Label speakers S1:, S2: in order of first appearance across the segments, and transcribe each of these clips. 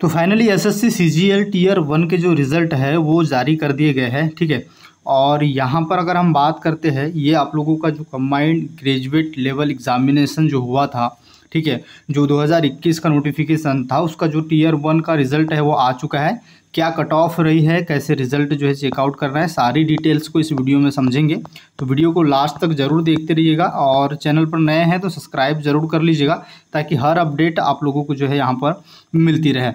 S1: तो finally SSC CGL tier one के जो रिज़ल्ट है वो जारी कर दिए गए हैं ठीक है और यहाँ पर अगर हम बात करते हैं ये आप लोगों का जो कम्बाइंड ग्रेजुएट लेवल एग्जामिनेशन जो हुआ था ठीक है जो 2021 का नोटिफिकेशन था उसका जो टीयर वन का रिजल्ट है वो आ चुका है क्या कट ऑफ रही है कैसे रिजल्ट जो है चेकआउट करना है सारी डिटेल्स को इस वीडियो में समझेंगे तो वीडियो को लास्ट तक ज़रूर देखते रहिएगा और चैनल पर नए हैं तो सब्सक्राइब ज़रूर कर लीजिएगा ताकि हर अपडेट आप लोगों को जो है यहाँ पर मिलती रहे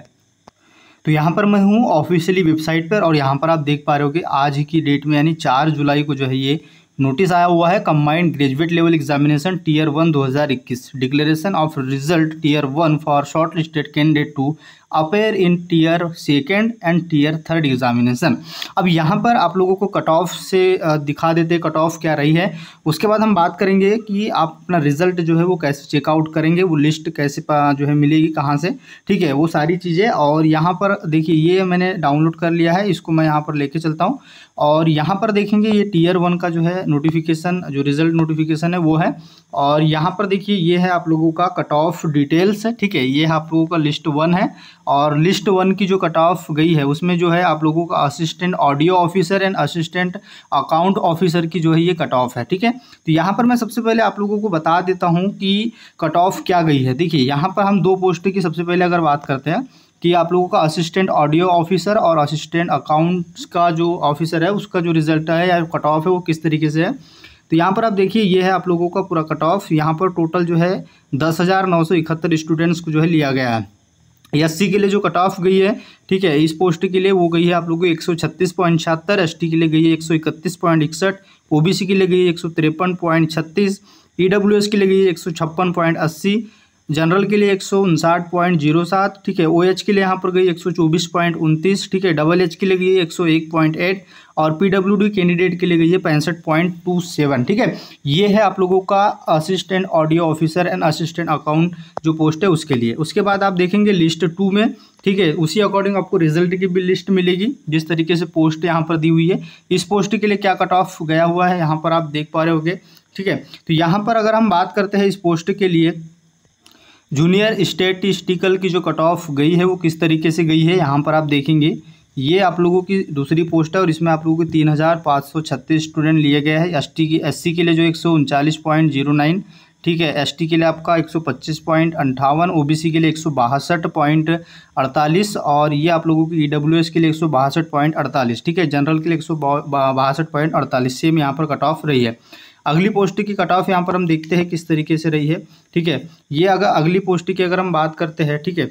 S1: तो यहाँ पर मैं हूँ ऑफिशियली वेबसाइट पर और यहाँ पर आप देख पा रहे हो कि आज ही की डेट में यानी चार जुलाई को जो है ये नोटिस आया हुआ है combined graduate level examination tier one 2021 declaration of result tier one for shortlisted candidate to appear in tier second and tier third examination अब यहाँ पर आप लोगों को कट ऑफ से दिखा देते कट ऑफ क्या रही है उसके बाद हम बात करेंगे कि आप अपना रिजल्ट जो है वो कैसे चेकआउट करेंगे वो लिस्ट कैसे जो है मिलेगी कहाँ से ठीक है वो सारी चीज़ें और यहाँ पर देखिए ये मैंने डाउनलोड कर लिया है इसको मैं यहाँ पर लेके चलता हूँ और यहाँ पर देखेंगे ये टीयर वन का जो है नोटिफिकेशन जो रिजल्ट नोटिफिकेशन है वो है और यहाँ पर देखिए ये है आप लोगों का कट ऑफ डिटेल्स ठीक है ये आप लोगों का लिस्ट वन है और लिस्ट वन की जो कट ऑफ गई है उसमें जो है आप लोगों का assistant audio officer and assistant account officer की जो है ये कट ऑफ है ठीक है तो यहाँ पर मैं सबसे पहले आप लोगों को बता देता हूँ कि कट ऑफ क्या गई है देखिए यहाँ पर हम दो पोस्ट की सबसे पहले अगर बात करते हैं कि आप लोगों का असिस्टेंट ऑडियो ऑफिसर और असिस्टेंट अकाउंट्स का जो ऑफिसर है उसका जो रिजल्ट है या कट ऑफ है वो किस तरीके से है तो यहाँ पर आप देखिए ये है आप लोगों का पूरा कट ऑफ यहाँ पर टोटल जो है दस हज़ार नौ सौ इकहत्तर स्टूडेंट्स को जो है लिया गया है एस के लिए जो कट ऑफ गई है ठीक है इस पोस्ट के लिए वो गई है आप लोगों को एक सौ छत्तीस पॉइंट छिहत्तर एस के लिए गई है एक सौ इकतीस पॉइंट इकसठ ओ बी सी के लिए गई है एक सौ तिरपन पॉइंट छत्तीस ई डब्ल्यू एस के लिए गई है एक सौ छप्पन पॉइंट अस्सी जनरल के लिए एक सौ उनसाठ पॉइंट जीरो सात ठीक है ओ एच के लिए यहाँ पर गई एक सौ चौबीस पॉइंट उनतीस ठीक है डबल एच के लिए गई एक सौ एक पॉइंट एट और पीडब्ल्यूडी कैंडिडेट के लिए गई है पैंसठ पॉइंट टू सेवन ठीक है ये है आप लोगों का assistant audio officer and assistant account जो पोस्ट है उसके लिए उसके बाद आप देखेंगे लिस्ट टू में ठीक है उसी अकॉर्डिंग आपको रिजल्ट की भी लिस्ट मिलेगी जिस तरीके से पोस्ट यहाँ पर दी हुई है इस पोस्ट के लिए क्या कट ऑफ गया हुआ है यहाँ पर आप देख पा रहे होगे ठीक है तो यहाँ पर अगर हम बात करते हैं इस पोस्ट के लिए जूनियर स्टेटिस्टिकल की जो कट ऑफ गई है वो किस तरीके से गई है यहाँ पर आप देखेंगे ये आप लोगों की दूसरी पोस्ट है और इसमें आप लोगों के तीन हज़ार पाँच सौ छत्तीस स्टूडेंट लिए गए हैं एस टी की एस के लिए जो एक सौ उनचालीस पॉइंट जीरो नाइन ठीक है एसटी के लिए आपका एक सौ पच्चीस पॉइंट अंठावन ओबीसी के लिए एक सौ बासठ पॉइंट अड़तालीस और ये आप लोगों की ईडब्ल्यूएस e के लिए एक सौ बासठ पॉइंट अड़तालीस ठीक है जनरल के लिए एक सौ बासठ पॉइंट अड़तालीस सेम यहाँ पर कट ऑफ रही है अगली पोस्ट की कट ऑफ यहाँ पर हम देखते हैं किस तरीके से रही है ठीक है ये अगर अगली पोस्ट की अगर हम बात करते हैं ठीक है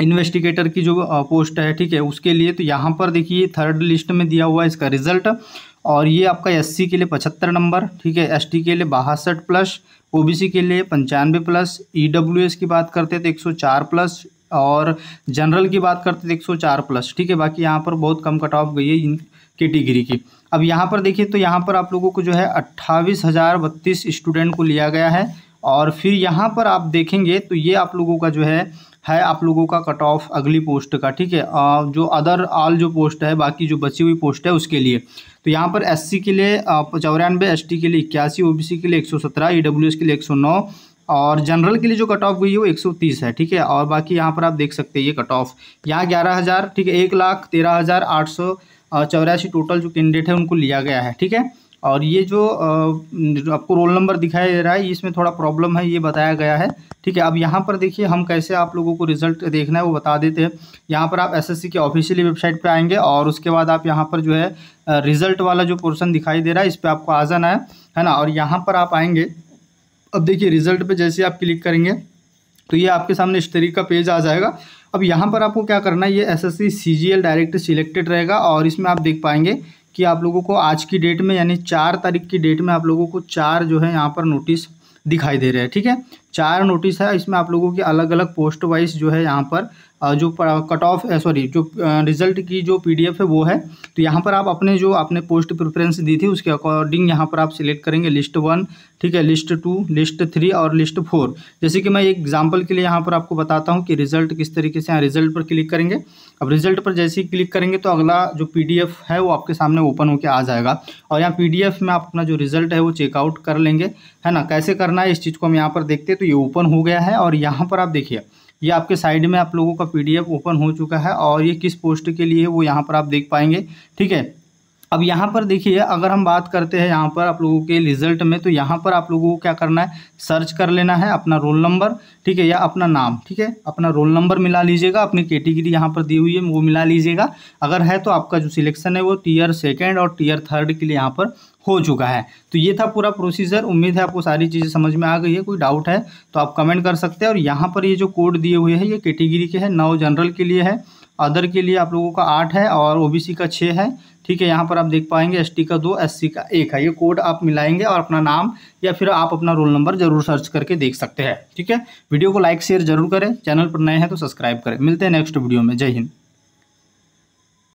S1: इन्वेस्टिगेटर की जो पोस्ट है ठीक है उसके लिए तो यहाँ पर देखिए थर्ड लिस्ट में दिया हुआ है इसका रिजल्ट और ये आपका एससी के लिए पचहत्तर नंबर ठीक है एसटी के लिए बासठ प्लस ओबीसी के लिए पंचानवे प्लस ईडब्ल्यूएस e की बात करते तो एक तो चार प्लस और जनरल की बात करते तो एक तो चार प्लस ठीक है बाकी यहाँ पर बहुत कम कट ऑफ गई है इन कैटेगरी की अब यहाँ पर देखिए तो यहाँ पर आप लोगों को जो है अट्ठावीस हज़ार बत्तीस स्टूडेंट को लिया गया है और फिर यहाँ पर आप देखेंगे तो ये आप लोगों का जो है है आप लोगों का कट ऑफ अगली पोस्ट का ठीक है जो अदर ऑल जो पोस्ट है बाकी जो बची हुई पोस्ट है उसके लिए तो यहाँ पर एससी के लिए चौरानवे एस के लिए इक्यासी ओ के लिए 117 सौ e के लिए 109 और जनरल के लिए जो कट ऑफ गई है वो 130 है ठीक है और बाकी यहाँ पर आप देख सकते हैं ये कट ऑफ यहाँ ग्यारह हज़ार ठीक है एक लाख तेरह हज़ार आठ सौ चौरासी टोटल जो कैंडिडेट है उनको लिया गया है ठीक है और ये जो आपको रोल नंबर दिखाई दे रहा है इसमें थोड़ा प्रॉब्लम है ये बताया गया है ठीक है अब यहाँ पर देखिए हम कैसे आप लोगों को रिजल्ट देखना है वो बता देते हैं यहाँ पर आप एसएससी के ऑफिशियली वेबसाइट पे आएंगे और उसके बाद आप यहाँ पर जो है रिजल्ट वाला जो पोर्सन दिखाई दे रहा है इस पर आपको आ जाना है है ना और यहाँ पर आप आएँगे अब देखिए रिजल्ट पर जैसे आप क्लिक करेंगे तो ये आपके सामने इस तरीके का पेज आ जाएगा अब यहाँ पर आपको क्या करना है ये एस एस डायरेक्ट सिलेक्टेड रहेगा और इसमें आप देख पाएंगे कि आप लोगों को आज की डेट में यानी चार तारीख की डेट में आप लोगों को चार जो है यहाँ पर नोटिस दिखाई दे रहे हैं ठीक है चार नोटिस है इसमें आप लोगों की अलग अलग पोस्ट वाइज जो है यहाँ पर जो कट ऑफ सॉरी जो रिज़ल्ट की जो पीडीएफ है वो है तो यहाँ पर आप अपने जो आपने पोस्ट प्रेफरेंस दी थी उसके अकॉर्डिंग यहाँ पर आप सिलेक्ट करेंगे लिस्ट वन ठीक है लिस्ट टू लिस्ट थ्री और लिस्ट फोर जैसे कि मैं एक एग्जाम्पल के लिए यहाँ पर आपको बताता हूँ कि रिज़ल्ट किस तरीके से यहाँ रिज़ल्ट पर क्लिक करेंगे अब रिज़ल्ट पर जैसे ही क्लिक करेंगे तो अगला जो पी है वो आपके सामने ओपन होकर आ जाएगा और यहाँ पी में आप अपना जो रिज़ल्ट है वो चेकआउट कर लेंगे है ना कैसे करना है इस चीज़ को हम यहाँ पर देखते हैं तो ये ओपन हो गया है और यहाँ पर आप देखिए ये आपके साइड में आप लोगों का पीडीएफ ओपन हो चुका है और ये किस पोस्ट के लिए वो यहाँ पर आप देख पाएंगे ठीक है अब यहाँ पर देखिए अगर हम बात करते हैं यहाँ पर आप लोगों के रिजल्ट में तो यहाँ पर आप लोगों को क्या करना है सर्च कर लेना है अपना रोल नंबर ठीक है या अपना नाम ठीक है अपना रोल नंबर मिला लीजिएगा अपनी कैटेगरी यहाँ पर दी हुई है वो मिला लीजिएगा अगर है तो आपका जो सिलेक्शन है वो टीयर सेकेंड और टीयर थर्ड के लिए यहाँ पर हो चुका है तो ये था पूरा प्रोसीजर उम्मीद है आपको सारी चीज़ें समझ में आ गई है कोई डाउट है तो आप कमेंट कर सकते हैं और यहाँ पर ये जो कोड दिए हुए हैं ये कैटेगरी के हैं नौ जनरल के लिए है अदर के लिए आप लोगों का आठ है और ओबीसी का छः है ठीक है यहाँ पर आप देख पाएंगे एसटी का दो एससी का एक है ये कोड आप मिलाएंगे और अपना नाम या फिर आप अपना रोल नंबर जरूर सर्च करके देख सकते हैं ठीक है वीडियो को लाइक शेयर जरूर करें चैनल पर नए हैं तो सब्सक्राइब करें मिलते हैं नेक्स्ट वीडियो में जय हिंद